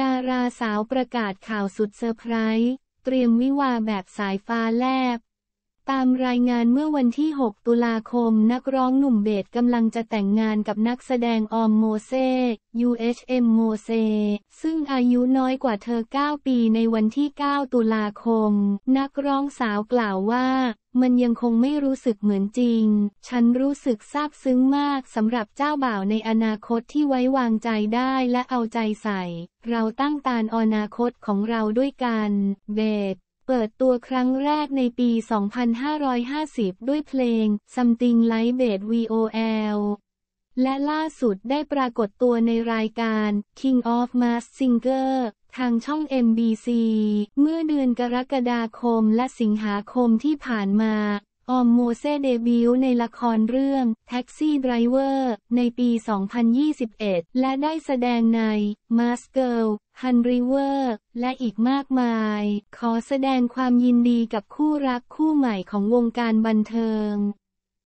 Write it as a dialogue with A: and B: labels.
A: ดาราสาวประกาศข่าวสุดเซอร์ไพรส์ เตรียมวิวาแบบสายฟ้าแลบตามรายงานเมื่อวันที่ 6 ตุลาคม นักร้องหนุ่มเบสกำลังจะแต่งงานกับนักแสดงออมโมเซ่ UHM โมเซซึ่งอายุน้อยกว่าเธอ 9 ปีในวันที่ 9 ตุลาคม นักร้องสาวกล่าวว่า มันยังคงไม่รู้สึกเหมือนจริง ฉันรู้สึกซาบซึ้งมากสำหรับเจ้าบ่าวในอนาคตที่ไว้วางใจได้และเอาใจใส่ เราตั้งตาลอนาคตของเราด้วยกันเบสเปิดตัวครั้งแรกในปี 2550 ด้วยเพลง Something Like b a t VOL และล่าสุดได้ปรากฏตัวในรายการ King of Mask Singer ทางช่อง MBC เมื่อเดือนกรกฎาคมและสิงหาคมที่ผ่านมาออมโมเซเดบิวในละครเรื่องแท็กซี่ไดรเวอร์ในปี 2021 และได้แสดงในมาสเกลฮันริเวอร์และอีกมากมาย ขอแสดงความยินดีกับคู่รักคู่ใหม่ของวงการบันเทิง